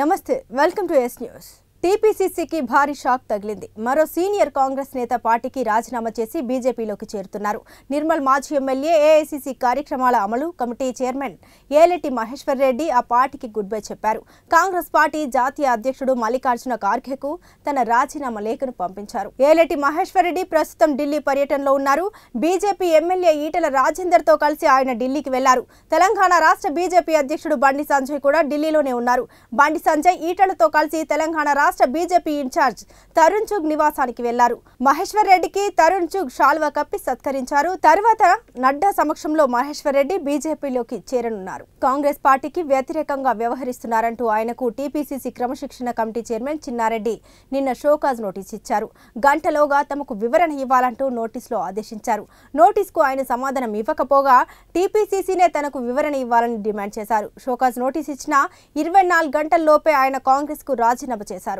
నమస్తే welcome to S news టీపీసీసీకి భారీ షాక్ తగిలింది మరో సీనియర్ కాంగ్రెస్ నేత పార్టీకి రాజీనామా చేసి బీజేపీలోకి చేరుతున్నారు నిర్మల్ మాజీ ఎమ్మెల్యే ఏఐసీసీ కార్యక్రమాల అమలు కమిటీ చైర్మన్ ఏలెట్టి మహేశ్వర్ రెడ్డి ఆ పార్టీకి గుడ్ బై చెప్పారు కాంగ్రెస్ పార్టీ జాతీయ అధ్యక్షుడు మల్లికార్జున ఖార్గేకు తన రాజీనామా లేఖను పంపించారు ఏలెట్టి మహేశ్వర్ రెడ్డి ప్రస్తుతం ఢిల్లీ పర్యటనలో ఉన్నారు బీజేపీ ఎమ్మెల్యే ఈటల రాజేందర్తో కలిసి ఆయన ఢిల్లీకి వెళ్లారు తెలంగాణ రాష్ట్ర బీజేపీ అధ్యక్షుడు బండి సంజయ్ కూడా ఢిల్లీలోనే ఉన్నారు బండి సంజయ్ ఈటలతో కలిసి తెలంగాణ రాష్ట్ర బీజేపీ ఇన్ఛార్జ్ తరుణ్ చుగ్ నివాసానికి వెళ్లారు మహేశ్వర్ రెడ్డికి తరుణ్ చుగ్ షాల్వ కప్పి సత్కరించారు తర్వాత నడ్డా సమక్షంలో మహేశ్వర్ రెడ్డి బీజేపీలోకి చేరనున్నారు కాంగ్రెస్ పార్టీకి వ్యతిరేకంగా వ్యవహరిస్తున్నారంటూ ఆయనకు టీపీసీసీ క్రమశిక్షణ కమిటీ చైర్మన్ చిన్నారెడ్డి నిన్న షోకాజ్ నోటీస్ ఇచ్చారు గంటలోగా తమకు వివరణ ఇవ్వాలంటూ నోటీసులో ఆదేశించారు నోటీసుకు ఆయన సమాధానం ఇవ్వకపోగా టీపీసీసీనే తనకు వివరణ ఇవ్వాలని డిమాండ్ చేశారు షోకాజ్ నోటీస్ ఇచ్చిన ఇరవై నాలుగు గంటల్లోపే ఆయన కాంగ్రెస్ కు రాజీనామా చేశారు